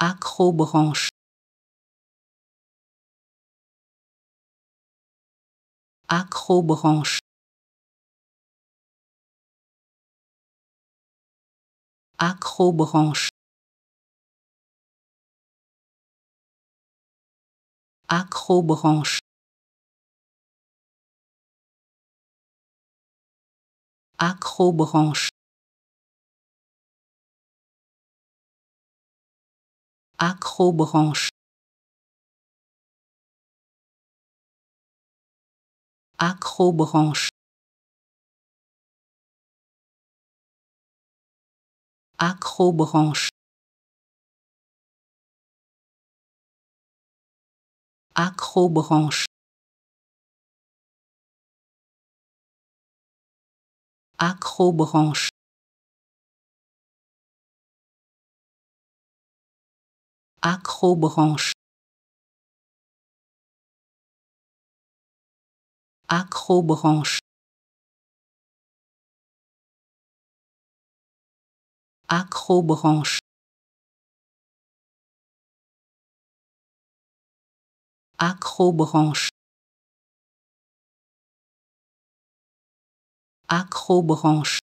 Acrobranche. Acrobranche. Acrobranche. Acrobranche. Acrobranche. acrobranche acrobranche acrobranche acrobranche acrobranche Acrobranche. Acrobranche. Acrobranche. Acrobranche. Acrobranche.